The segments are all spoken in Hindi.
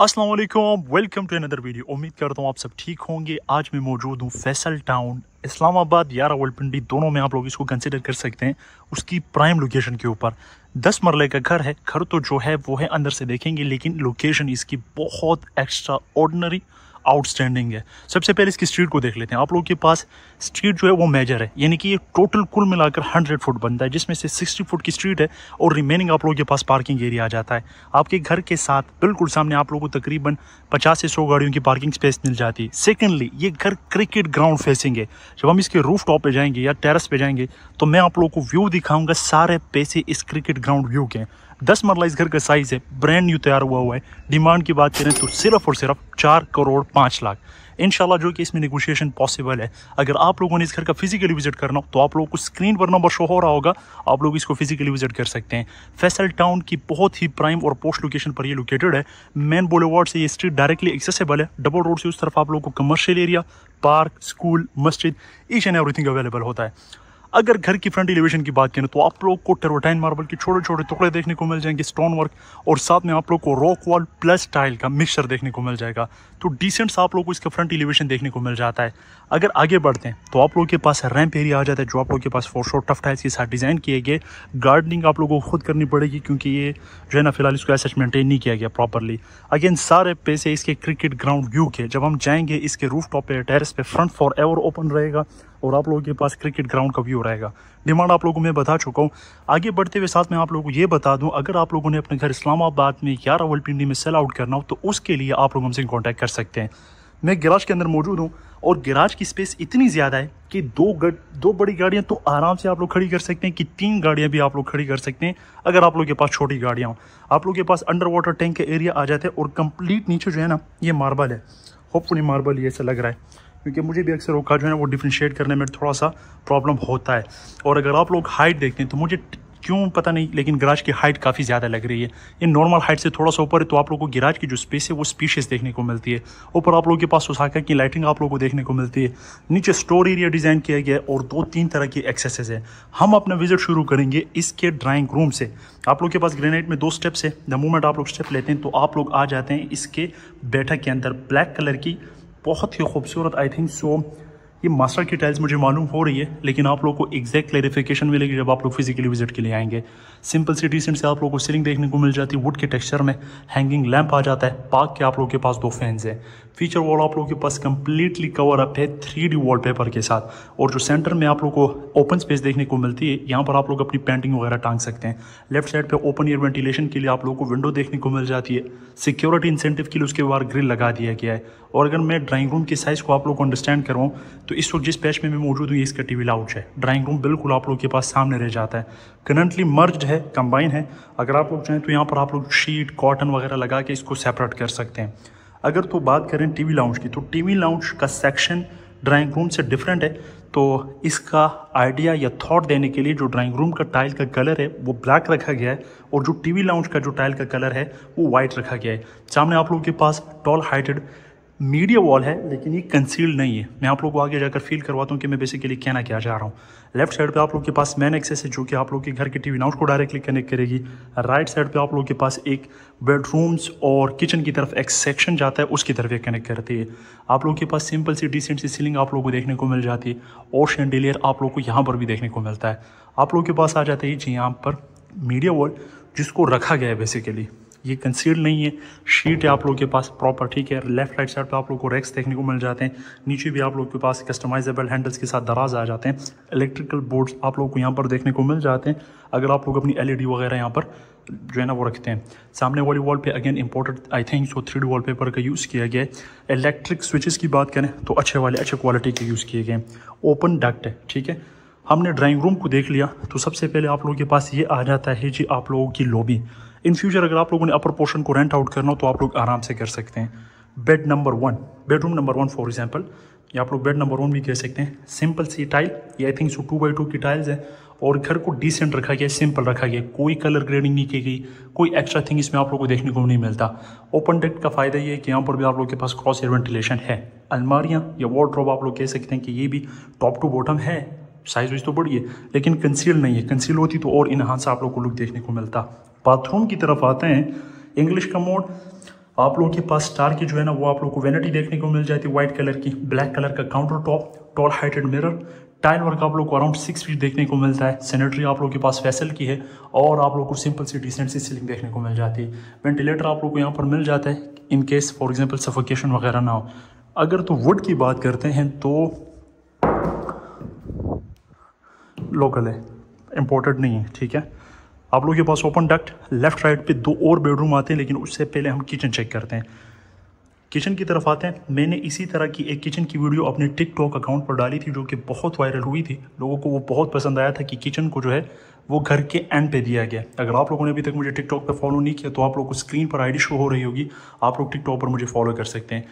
Aslam welcome to another video उम्मीद करता हूँ आप सब ठीक होंगे आज मैं मौजूद हूँ फैसल टाउन इस्लामाबाद या रावलपिंडी दोनों में आप लोग इसको कंसिडर कर सकते हैं उसकी प्राइम लोकेशन के ऊपर दस मरले का घर है घर तो जो है वो है अंदर से देखेंगे लेकिन लोकेशन इसकी बहुत एक्स्ट्रा ऑर्डनरी आउटस्टैंडिंग है सबसे पहले इसकी स्ट्रीट को देख लेते हैं आप लोगों के पास स्ट्रीट जो है वो मेजर है यानी कि ये टोटल कुल मिलाकर हंड्रेड फुट बनता है जिसमें से सिक्सटी फुट की स्ट्रीट है और रिमेनिंग आप लोगों के पास पार्किंग एरिया आ जाता है आपके घर के साथ बिल्कुल सामने आप लोगों को तकरीबन पचास से सौ गाड़ियों की पार्किंग स्पेस मिल जाती है सेकेंडली ये घर क्रिकेट ग्राउंड फेसिंग है जब हम इसके रूफ टॉप पर जाएंगे या टेरस पर जाएंगे तो मैं आप लोगों को व्यू दिखाऊंगा सारे पैसे इस क्रिकेट ग्राउंड व्यू के दस मरला इस घर का साइज़ है ब्रांड न्यू तैयार हुआ हुआ है डिमांड की बात करें तो सिर्फ और सिर्फ चार करोड़ पाँच लाख इनशाला जो कि इसमें नेगोशिएशन पॉसिबल है अगर आप लोगों ने इस घर का फिजिकली विजिट करना हो तो आप लोगों को स्क्रीन पर नंबर शो हो रहा होगा आप लोग इसको फिजिकली विजिट कर सकते हैं फैसल टाउन की बहुत ही प्राइम और पोस्ट लोकेशन पर ये लोकेटेड है मेन बोले से ये स्ट्रीट डायरेक्टली एक्सेसिबल है डबल रोड से उस तरफ आप लोगों को कमर्शियल एरिया पार्क स्कूल मस्जिद ईच एंड एवरीथिंग अवेलेबल होता है अगर घर की फ्रंट एलिवेशन की बात करें तो आप लोग को टेरोटाइन मार्बल के छोटे छोटे टुकड़े देखने को मिल जाएंगे स्टोन वर्क और साथ में आप लोग को रॉक वॉल प्लस टाइल का मिक्सचर देखने को मिल जाएगा तो डिसेंट सा आप लोग को इसका फ्रंट एलिवेशन देखने को मिल जाता है अगर आगे बढ़ते हैं तो आप लोग के पास रैम्प एरिया आ जाता है जो आप लोग के पास फोर शोर टफ टाइल्स के साथ डिज़ाइन किए गए गार्डनिंग आप लोगों को खुद करनी पड़ेगी क्योंकि ये जो है ना फिलहाल इसको ऐसा मेंटेन नहीं किया गया प्रॉपरली अगेन सारे पैसे इसके क्रिकेट ग्राउंड व्यू के जब हम जाएंगे इसके रूफ टॉप पे टेरिस पे फ्रंट फॉर एवर ओपन रहेगा और आप लोगों के पास क्रिकेट ग्राउंड का व्यू रहेगा डिमांड आप लोगों को मैं बता चुका हूँ आगे बढ़ते हुए साथ में आप लोगों को ये बता दूँ अगर आप लोगों ने अपने घर इस्लामाबाद में या रावलपिंडी में सेल आउट करना हो तो उसके लिए आप लोग हमसे कॉन्टैक्ट कर सकते हैं मैं गिराज के अंदर मौजूद हूँ और गिराज की स्पेस इतनी ज़्यादा है कि दो गड़ दो बड़ी गाड़ियाँ तो आराम से आप लोग खड़ी कर सकते हैं कि तीन गाड़ियाँ भी आप लोग खड़ी कर सकते हैं अगर आप लोग के पास छोटी गाड़ियाँ हों आप लोग के पास अंडर वाटर टैंक का एरिया आ जाता है और कंप्लीट नीचे जो है ना ये मार्बल है होपफुली मार्बल ये ऐसा लग रहा है क्योंकि मुझे भी अक्सर औका जो है वो डिफ्रेंशिएट करने में थोड़ा सा प्रॉब्लम होता है और अगर आप लोग हाइट देखते हैं तो मुझे क्यों पता नहीं लेकिन गराज की हाइट काफ़ी ज़्यादा लग रही है ये नॉर्मल हाइट से थोड़ा सा ऊपर है तो आप लोगों को गराज की जो स्पेस है वो स्पीशीज देखने को मिलती है ऊपर आप लोगों के पास ओसाका की लाइटिंग आप लोगों को देखने को मिलती है नीचे स्टोर एरिया डिज़ाइन किया गया है और दो तीन तरह की एक्सेसेज है हम अपना विजिट शुरू करेंगे इसके ड्राइंग रूम से आप लोग के पास ग्रेनाइट में दो स्टेप्स है द मोमेंट आप लोग स्टेप लेते हैं तो आप लोग आ जाते हैं इसके बैठक के अंदर ब्लैक कलर की बहुत ही खूबसूरत आई थिंक सो ये मास्टर की टाइल्स मुझे मालूम हो रही है लेकिन आप लोग को एग्जैक्ट क्लेरिफिकेशन मिलेगी जब आप लोग फिजिकली विजिट के लिए आएंगे सिंपल सी डिसेंट से आप लोग को सीलिंग देखने को मिल जाती है वुड के टेक्सचर में हैंगिंग लैंप आ जाता है पार्क के आप लोग के पास दो फैंस हैं फीचर वॉल आप लोगों के पास कम्प्लीटली कवर अप है थ्री डी वॉलपेपर के साथ और जो सेंटर में आप लोग को ओपन स्पेस देखने को मिलती है यहाँ पर आप लोग अपनी पेंटिंग वगैरह टांग सकते हैं लेफ्ट साइड पे ओपन एयर वेंटिलेशन के लिए आप लोग को विंडो देखने को मिल जाती है सिक्योरिटी इंसेंटिव के लिए उसके बाहर ग्रिल लगा दिया गया है और अगर मैं ड्राइंग रूम के साइज़ को आप लोग को अंडरस्टैंड करूँ तो इस वक्त जिस पैच में मैं मौजूद हूँ इसका वी लाउच है ड्राइंग रूम बिल्कुल आप लोग के पास सामने रह जाता है करंटली मर्ज है कंबाइन है अगर आप लोग चाहें तो यहाँ पर आप लोग शीट कॉटन वगैरह लगा के इसको सेपरेट कर सकते हैं अगर तो बात करें टीवी लाउंज की तो टीवी लाउंज का सेक्शन ड्राइंग रूम से डिफरेंट है तो इसका आइडिया या थॉट देने के लिए जो ड्राइंग रूम का टाइल का कलर है वो ब्लैक रखा गया है और जो टीवी लाउंज का जो टाइल का कलर है वो वाइट रखा गया है सामने आप लोगों के पास टॉल हाइटेड मीडिया वॉल है लेकिन ये कंसील्ड नहीं है मैं आप लोग को आगे जाकर फील करवाता हूँ कि मैं बेसिकली कहना क्या चाह रहा हूँ लेफ्ट साइड पे आप लोग के पास मैन एक्सेस है जो कि आप लोग के घर के टीवी नाउट को डायरेक्टली कनेक्ट करेगी राइट साइड पे आप लोग के पास एक बेडरूम्स और किचन की तरफ एक सेक्शन जाता है उसकी तरफ ये कनेक्ट करती है आप लोग के पास सिंपल सी डिसेंट सी सीलिंग आप लोग को देखने को मिल जाती है और शेंडिलियर आप लोग को यहाँ पर भी देखने को मिलता है आप लोग के पास आ जाता है जी यहाँ पर मीडिया वॉल जिसको रखा गया है बेसिकली ये कंसील्ड नहीं है शीट है आप लोग के पास प्रॉपर ठीक है लेफ्ट राइट साइड पे आप लोग को रैक्स देखने को मिल जाते हैं नीचे भी आप लोग के पास कस्टमाइजेबल हैंडल्स के साथ दराज आ जाते हैं इलेक्ट्रिकल बोर्ड्स आप लोग को यहाँ पर देखने को मिल जाते हैं अगर आप लोग अपनी एल e वगैरह यहाँ पर जो है ना वो रखते हैं सामने वाली वॉल पे again important I think so three wallpaper का यूज़ किया गया है इलेक्ट्रिक स्विचेस की बात करें तो अच्छे वाले अच्छे क्वालिटी के यूज़ किए गए ओपन डक्ट है ठीक है हमने ड्राइंग रूम को देख लिया तो सबसे पहले आप लोगों के पास ये आ जाता है जी आप लोगों की लॉबी इन फ्यूचर अगर आप लोगों ने अपर पोर्शन को रेंट आउट करना हो तो आप लोग आराम से कर सकते हैं bed number one bedroom number one for example या आप लोग बेड नंबर वन भी कह सकते हैं सिंपल सी टाइल ये I think so two by two की टाइल्स है और घर को डिसेंट रखा गया सिंपल रखा गया कोई कलर ग्रेडिंग नहीं की गई कोई एक्स्ट्रा थिंग इसमें आप लोग को देखने को नहीं मिलता ओपन डेक का फ़ायदा ये है कि यहाँ पर भी आप लोग के पास क्रॉस एयर वेंटिलेशन है अलमारियाँ या वॉड्रॉप आप लोग कह सकते हैं कि ये भी टॉप टू बॉटम है साइज वाइज तो बड़ी है लेकिन कंसील नहीं है कंसील होती तो और इनहांस आप लोग को लुक देखने को मिलता बाथरूम की तरफ आते हैं इंग्लिश का मोड आप लोगों के पास स्टार की जो है ना वो आप लोग को वेनिटी देखने को मिल जाती है व्हाइट कलर की ब्लैक कलर का counter top tall heighted mirror tile work आप लोग को अराउंड सिक्स फीट देखने को मिलता है सैनिटरी आप लोगों के पास फैसल की है और आप लोग को सिंपल सी डिसेंट सी सीलिंग देखने को मिल जाती है वेंटिलेटर आप लोग को यहाँ पर मिल जाता है in case for example suffocation वगैरह ना हो अगर तो वुड की बात करते हैं तो लोकल है इम्पोर्टेड नहीं है ठीक है आप लोगों के पास ओपन डक्ट लेफ्ट राइट पे दो और बेडरूम आते हैं लेकिन उससे पहले हम किचन चेक करते हैं किचन की तरफ आते हैं मैंने इसी तरह की एक किचन की वीडियो अपने टिकटॉक अकाउंट पर डाली थी जो कि बहुत वायरल हुई थी लोगों को वो बहुत पसंद आया था कि किचन को जो है वो घर के एंड पे दिया गया अगर आप लोगों ने अभी तक मुझे टिकटॉक पर फॉलो नहीं किया तो आप लोग को स्क्रीन पर आईडी शो हो रही होगी आप लोग टिकटॉक पर मुझे फॉलो कर सकते हैं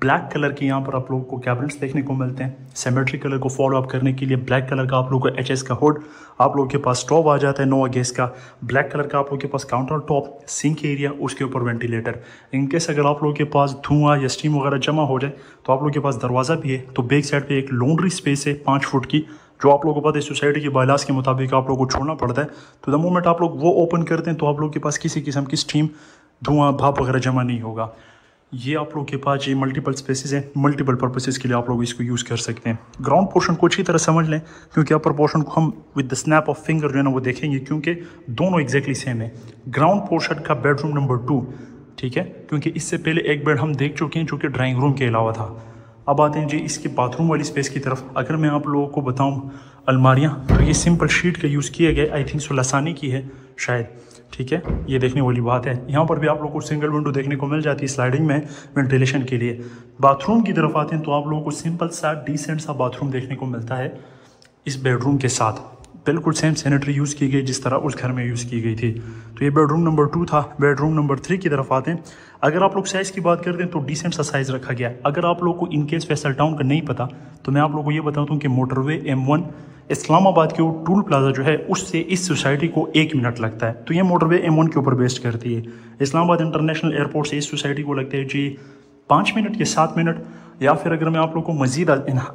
ब्लैक कलर के यहाँ पर आप लोगों को कैबिनेट्स देखने को मिलते हैं सेमेट्री कलर को फॉलो अप करने के लिए ब्लैक कलर का आप लोगों को एच का हुड आप लोगों के पास स्टोव आ जाता है नोवा गैस का ब्लैक कलर का आप लोगों के पास काउंटर टॉप सिंक एरिया उसके ऊपर वेंटिलेटर इनकेस अगर आप लोगों के पास धुआं या स्टीम वगैरह जमा हो जाए तो आप लोगों के पास दरवाज़ा भी है तो बैक साइड पर एक लॉन्ड्री स्पेस है पाँच फुट की जो आप लोगों को पता है सोसाइटी की बायलास के मुताबिक आप लोग को छोड़ना पड़ता है तो द मोमेंट आप लोग वो ओपन करते हैं तो आप लोग के पास किसी किस्म की स्टीम धुआं भाप वगैरह जमा नहीं होगा ये आप लोग के पास ये मल्टीपल स्पेसिस हैं मल्टीपल पर्पसेस के लिए आप लोग इसको यूज़ कर सकते हैं ग्राउंड पोर्शन को अच्छी तरह समझ लें क्योंकि अपर पोर्शन को हम with the snap of finger जो है ना वो देखेंगे क्योंकि दोनों एग्जैक्टली सेम है ग्राउंड पोर्शन का बेडरूम नंबर टू ठीक है क्योंकि इससे पहले एक बेड हम देख चुके हैं जो कि ड्राइंग रूम के अलावा था अब आते हैं जी इसके बाथरूम वाली स्पेस की तरफ अगर मैं आप लोगों को बताऊं अलमारियां तो ये सिंपल शीट का यूज़ किया गया आई थिंक सो लसानी की है शायद ठीक है ये देखने वाली बात है यहाँ पर भी आप लोग को सिंगल विंडो देखने को मिल जाती है स्लाइडिंग में वेंटिलेशन के लिए बाथरूम की तरफ आते हैं तो आप लोगों को सिंपल सा डिसेंट सा बाथरूम देखने को मिलता है इस बेडरूम के साथ बिल्कुल सेम सैनिटरी यूज़ की गई जिस तरह उस घर में यूज़ की गई थी तो ये बेडरूम नंबर टू था बेडरूम नंबर थ्री की तरफ आते हैं अगर आप लोग साइज़ की बात करते हैं तो डिसेंट सा साइज़ रखा गया अगर आप लोग को इन केस फैसल टाउन का नहीं पता तो मैं आप लोग को ये बताता हूँ कि मोटरवे एम वन इस्लामाबाद के टूल प्लाजा जो है उससे इस सोसाइटी को एक मिनट लगता है तो ये मोटरवे एम वन के ऊपर बेस्ड करती है इस्लामाबाद इंटरनेशनल एयरपोर्ट से इस सोसाइटी को लगता है जी पाँच मिनट या सात मिनट या फिर अगर मैं आप लोग को मज़ीद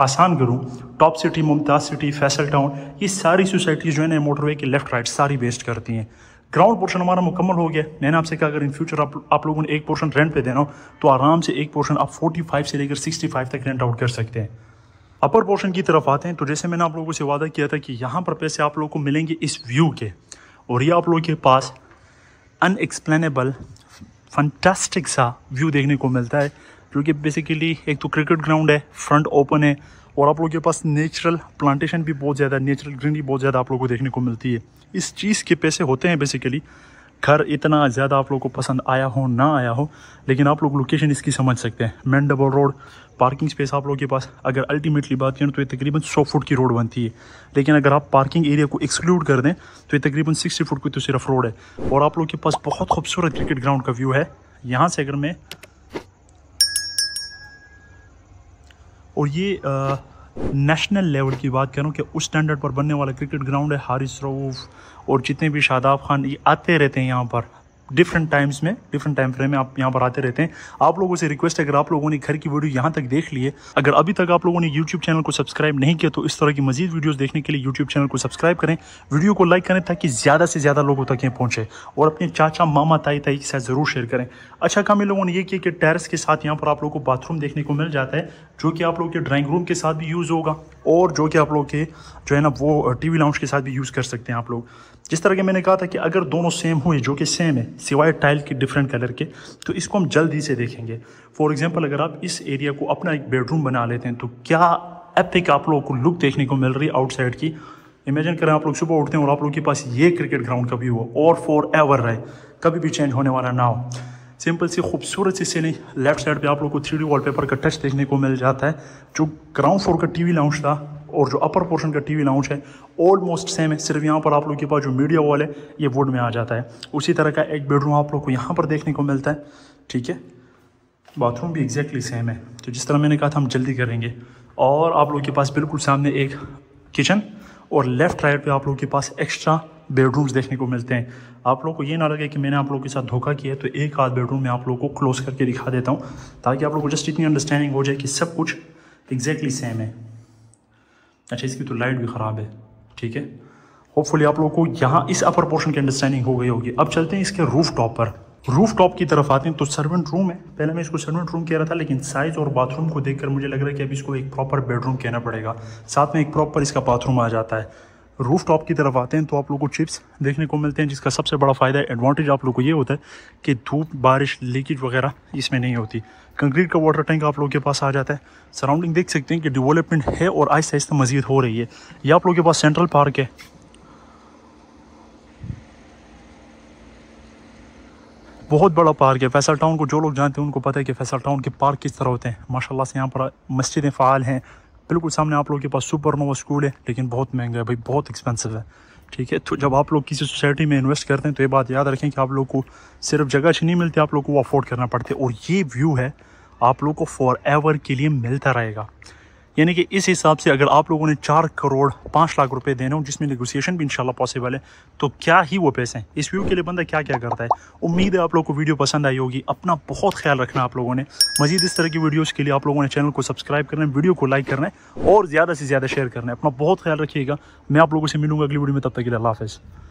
आसान करूँ Top City Mumtaz City Faisal Town ये सारी सोसाइटीज़ जो है ना मोटरवे की लेफ़्ट राइट सारी वेस्ट करती हैं ग्राउंड पोर्शन हमारा मुकम्मल हो गया मैंने आपसे कहा अगर इन फ्यूचर आप आप लोगों ने एक पोर्शन रेंट पे देना हो तो आराम से एक पोर्शन आप 45 से लेकर 65 तक रेंट आउट कर सकते हैं अपर पोर्शन की तरफ आते हैं तो जैसे मैंने आप लोगों से वादा किया था कि यहाँ पर पैसे आप लोगों को मिलेंगे इस व्यू के और ये आप लोगों के पास अनएक्सप्लेनेबल फंटास्टिक सा व्यू देखने को मिलता है क्योंकि बेसिकली एक तो क्रिकेट ग्राउंड है फ्रंट ओपन है और आप लोगों के पास नेचुरल प्लांटेशन भी बहुत ज़्यादा है नेचुरल ग्रीनरी बहुत ज़्यादा आप लोगों को देखने को मिलती है इस चीज़ के पैसे होते हैं बेसिकली घर इतना ज़्यादा आप लोगों को पसंद आया हो ना आया हो लेकिन आप लोग लोकेशन इसकी समझ सकते हैं main double road parking space आप लोगों के पास अगर अल्टीमेटली बात करें तो ये तकरीबन सौ फुट की रोड बनती है लेकिन अगर आप पार्किंग एरिया को एक्सक्लूड कर दें तो ये तकरीबन सिक्सटी फुट की तो सिर्फ रोड है और आप लोग के पास बहुत खूबसूरत क्रिकेट ग्राउंड का व्यू है यहाँ से अगर मैं और ये नेशनल लेवल की बात करूँ कि उस स्टैंडर्ड पर बनने वाला क्रिकेट ग्राउंड है हारिस रऊफ़ और जितने भी शादाब खान ये आते रहते हैं यहाँ पर डिफरेंट टाइम्स में डिफरेंट टाइम फ्रेम में आप यहाँ पर आते रहते हैं आप लोगों से रिक्वेस्ट है अगर आप लोगों ने घर की वीडियो यहाँ तक देख लिए अगर अभी तक आप लोगों ने यूट्यूब चैनल को सब्सक्राइब नहीं किया तो इस तरह की मजीद वीडियोस देखने के लिए यूट्यूब चैनल को सब्सक्राइब करें वीडियो को लाइक करें ताकि ज़्यादा से ज़्यादा लोगों तक ये पहुँचे और अपने चाचा मामा ताई ताई के साथ ज़रूर शेयर करें अच्छा काम इन लोगों ने यह किया कि टेरस के साथ यहाँ पर आप लोग को बाथरूम देखने को मिल जाता है जो कि आप लोग के ड्राइंग रूम के साथ भी यूज़ होगा और जो कि आप लोग के जो है ना वो टीवी लाउंज के साथ भी यूज़ कर सकते हैं आप लोग जिस तरह के मैंने कहा था कि अगर दोनों सेम हुए जो कि सेम है सिवाय टाइल के डिफरेंट कलर के तो इसको हम जल्दी से देखेंगे फॉर एग्जांपल अगर आप इस एरिया को अपना एक बेडरूम बना लेते हैं तो क्या एपिक आप लोगों को लुक देखने को मिल रही है आउटसाइड की इमेजिन करें आप लोग सुबह उठते हैं और आप लोग के पास ये क्रिकेट ग्राउंड का व्यू हो और फॉर एवर रहे कभी भी चेंज होने वाला ना हो सिंपल सी खूबसूरत सी सीलिंग लेफ्ट साइड पे आप लोग को थ्री डी वॉलपेपर का टच देखने को मिल जाता है जो ग्राउंड फ्लोर का टीवी लाउंज था और जो अपर पोर्शन का टीवी लाउंज है ऑलमोस्ट सेम है सिर्फ यहाँ पर आप लोग के पास जो मीडिया वॉल है ये वुड में आ जाता है उसी तरह का एक बेडरूम आप लोग को यहाँ पर देखने को मिलता है ठीक है बाथरूम भी एग्जैक्टली सेम है तो जिस तरह मैंने कहा था हम जल्दी करेंगे और आप लोग के पास बिल्कुल सामने एक किचन और लेफ़्ट राइट पर आप लोग के पास एक्स्ट्रा बेडरूम्स देखने को मिलते हैं आप लोग को ये ना लगे कि मैंने आप लोगों के साथ धोखा किया तो एक आध बेडरूम में आप लोग को क्लोज़ करके दिखा देता हूँ ताकि आप लोग को जस्ट इतनी अंडरस्टैंडिंग हो जाए कि सब कुछ एग्जैक्टली सेम है अच्छा इसकी तो लाइट भी ख़राब है ठीक है होपफुली आप लोगों को यहाँ इस अपर पोर्शन की अंडरस्टैंडिंग हो गई होगी अब चलते हैं इसके रूफ टॉप पर रूफ टॉप की तरफ आते हैं तो सर्वेंट रूम है पहले मैं इसको सर्वेंट रूम कह रहा था लेकिन साइज़ और बाथरूम को देखकर मुझे लग रहा है कि अब इसको एक प्रॉपर बेडरूम कहना पड़ेगा साथ में एक प्रॉपर इसका बाथरूम आ जाता है रूफ टॉप की तरफ आते हैं तो आप लोगों को चिप्स देखने को मिलते हैं जिसका सबसे बड़ा फ़ायदा एडवांटेज आप लोगों को ये होता है कि धूप बारिश लीकेज वगैरह इसमें नहीं होती कंक्रीट का वाटर टैंक आप लोगों के पास आ जाता है सराउंडिंग देख सकते हैं कि डिवेलपमेंट है और आहिस्ता आहिस्ता मजीद हो रही है यह आप लोगों के पास सेंट्रल पार्क है बहुत बड़ा पार्क है फैसल टाउन को जो लोग जानते हैं उनको पता है कि फैसल टाउन के पार्क किस तरह होते हैं माशाल्लाह से यहाँ पर मस्जिदें फ़ाल हैं बिल्कुल सामने आप लोग के पास सुपरनोवा स्कूल है लेकिन बहुत महंगा है भाई बहुत एक्सपेंसिव है ठीक है तो जब आप लोग किसी सोसाइटी में इन्वेस्ट करते हैं तो ये बात याद रखें कि आप लोग को सिर्फ जगह अच्छी नहीं मिलती आप लोग को वो अफोर्ड करना पड़ता है और ये व्यू है आप लोग को फॉर एवर के लिए मिलता रहेगा यानी कि इस हिसाब से अगर आप लोगों ने चार करोड़ पाँच लाख रुपए देने हो जिसमें निगोसिएशन भी इंशाल्लाह पॉसिबल है तो क्या ही वो पैसे हैं इस व्यू के लिए बंदा क्या क्या करता है उम्मीद है आप लोग को वीडियो पसंद आई होगी अपना बहुत ख्याल रखना आप लोगों ने मजीद इस तरह की वीडियोज़ के लिए आप लोगों ने चैनल को सब्सक्राइब करना है वीडियो को लाइक करना है और ज़्यादा से ज़्यादा शेयर करना है अपना बहुत ख्याल रखिएगा मैं आप लोगों से मिलूंगा अगली वीडियो में तब तक के लिए अल्लाह हाफ़